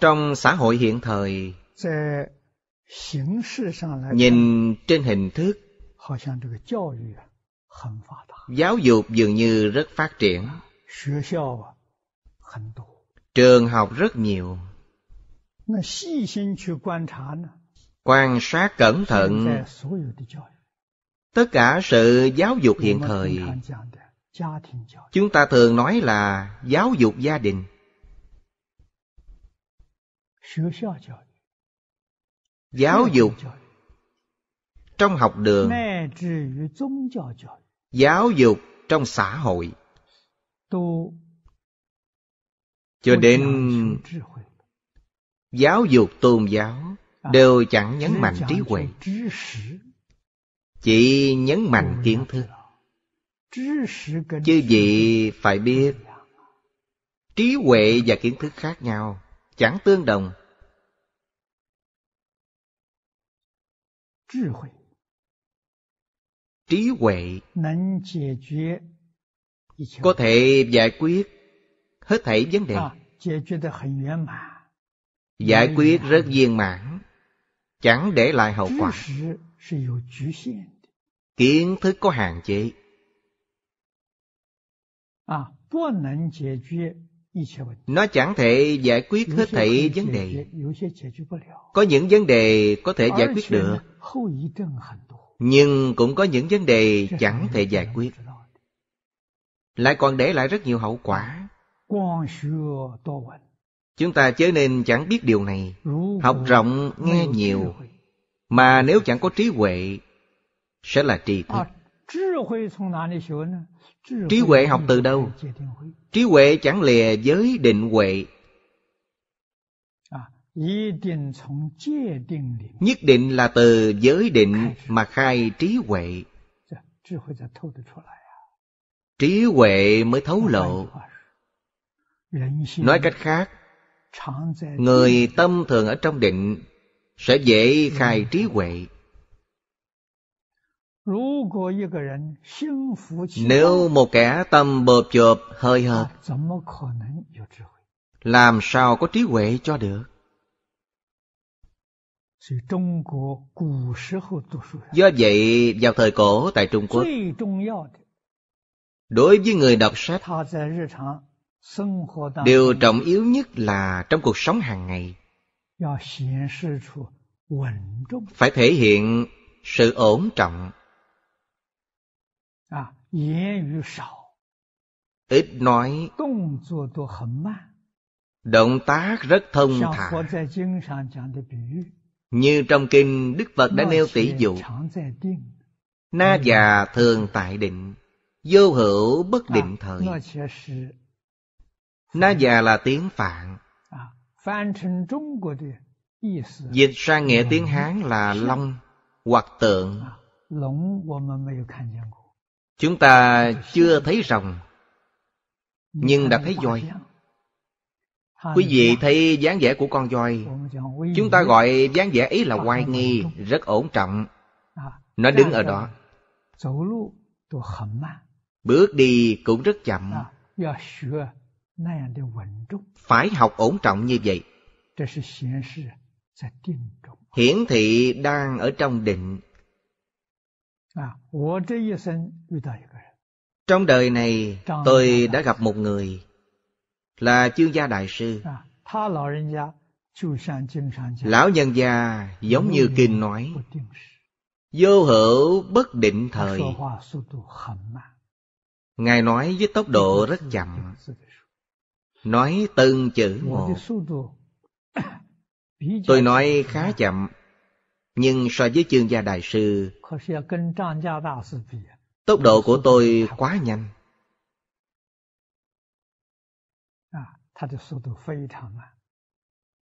Trong xã hội hiện thời, nhìn trên hình thức, giáo dục dường như rất phát triển. Trường học rất nhiều. Quan sát cẩn thận tất cả sự giáo dục hiện thời chúng ta thường nói là giáo dục gia đình giáo dục trong học đường giáo dục trong xã hội cho đến giáo dục tôn giáo à, đều chẳng nhấn mạnh trí huệ chỉ nhấn mạnh kiến thức chứ vị phải biết trí huệ và kiến thức khác nhau chẳng tương đồng trí huệ có thể giải quyết hết thảy vấn đề giải quyết rất viên mãn chẳng để lại hậu quả kiến thức có hạn chế nó chẳng thể giải quyết hết thảy vấn đề có những vấn đề có thể giải quyết được nhưng cũng có những vấn đề chẳng thể giải quyết lại còn để lại rất nhiều hậu quả chúng ta chớ nên chẳng biết điều này học rộng nghe nhiều mà nếu chẳng có trí huệ sẽ là trì thức Trí huệ học từ đâu? Trí huệ chẳng lìa giới định huệ Nhất định là từ giới định mà khai trí huệ Trí huệ mới thấu lộ Nói cách khác Người tâm thường ở trong định Sẽ dễ khai trí huệ nếu một kẻ tâm bợp chộp hơi hợt Làm sao có trí huệ cho được Do vậy vào thời cổ tại Trung Quốc Đối với người đọc sách Điều trọng yếu nhất là trong cuộc sống hàng ngày Phải thể hiện sự ổn trọng ít nói động tác rất thông thả như trong kinh đức phật đã nêu tỷ dụ na già thường tại định vô hữu bất à, định thời na già là tiếng phạn à, dịch sang nghĩa tiếng hán là long hoặc tượng Chúng ta chưa thấy rồng Nhưng đã thấy voi Quý vị thấy dáng vẻ của con voi Chúng ta gọi dáng vẻ ấy là hoài nghi Rất ổn trọng Nó đứng ở đó Bước đi cũng rất chậm Phải học ổn trọng như vậy Hiển thị đang ở trong định trong đời này tôi đã gặp một người là chương gia đại sư. À, lão nhân gia giống như kinh nói Vô hữu bất định thời Ngài nói với tốc độ rất chậm Nói từng chữ một Tôi nói khá chậm nhưng so với chương gia đại sư Tốc độ của tôi quá nhanh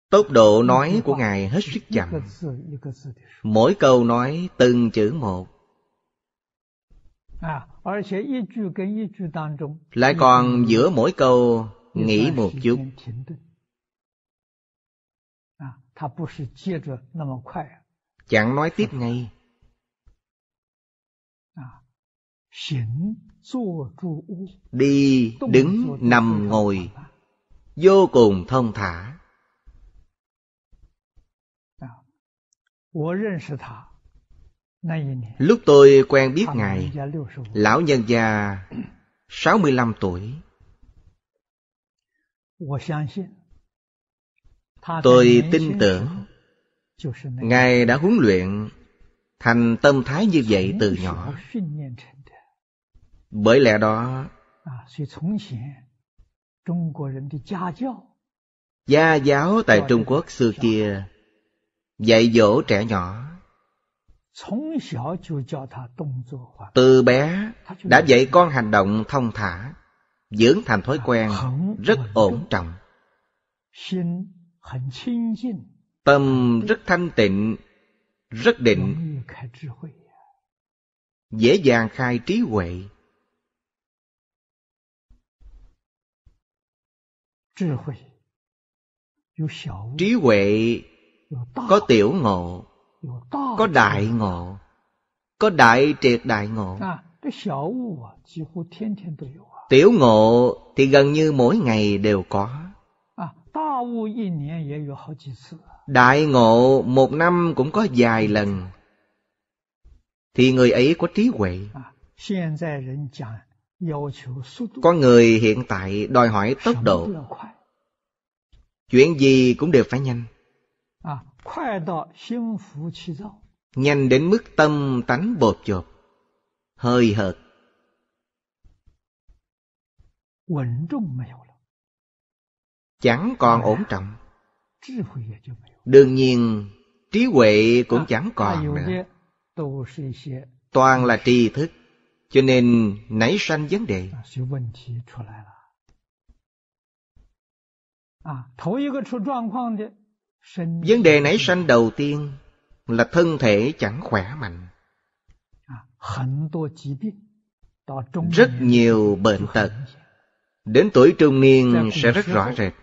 Tốc độ nói của Ngài hết sức chậm Mỗi câu nói từng chữ một Lại còn giữa mỗi câu nghĩ một chút Chẳng nói tiếp ngay. À, đi, đứng, nằm, ngồi, vô cùng thông thả. À, Lúc tôi quen biết Ngài, lão nhân già 65 tuổi. Tôi tin tưởng Ngài đã huấn luyện thành tâm thái như vậy từ nhỏ. Bởi lẽ đó, gia giáo tại Trung Quốc xưa kia dạy dỗ trẻ nhỏ từ bé đã dạy con hành động thông thả dưỡng thành thói quen rất ổn trọng Tâm rất thanh tịnh, rất định, dễ dàng khai trí huệ. Trí huệ có tiểu ngộ, có đại ngộ, có đại triệt đại ngộ. Tiểu ngộ thì gần như mỗi ngày đều có. Đại ngộ một năm cũng có vài lần Thì người ấy có trí huệ à, Có người hiện tại đòi hỏi tốc độ Chuyện gì cũng đều phải nhanh Nhanh đến mức tâm tánh bột chộp Hơi hợt chẳng còn ổn à, trọng đương nhiên trí huệ cũng ờ, chẳng còn nữa toàn là tri thức cho nên nảy sanh vấn đề à, à, vấn đề nảy sanh đầu tiên là thân thể chẳng khỏe mạnh rất nhiều bệnh tật đến tuổi trung niên sẽ rất rõ rệt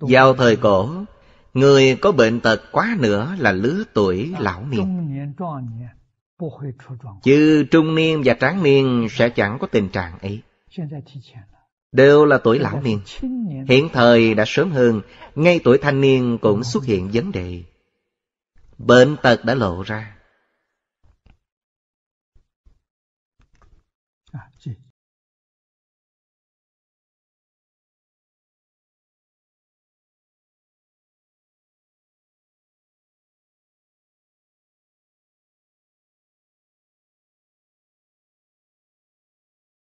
vào thời cổ, người có bệnh tật quá nữa là lứa tuổi lão niên. Chứ trung niên và tráng niên sẽ chẳng có tình trạng ấy. Đều là tuổi lão niên. Hiện thời đã sớm hơn, ngay tuổi thanh niên cũng xuất hiện vấn đề. Bệnh tật đã lộ ra.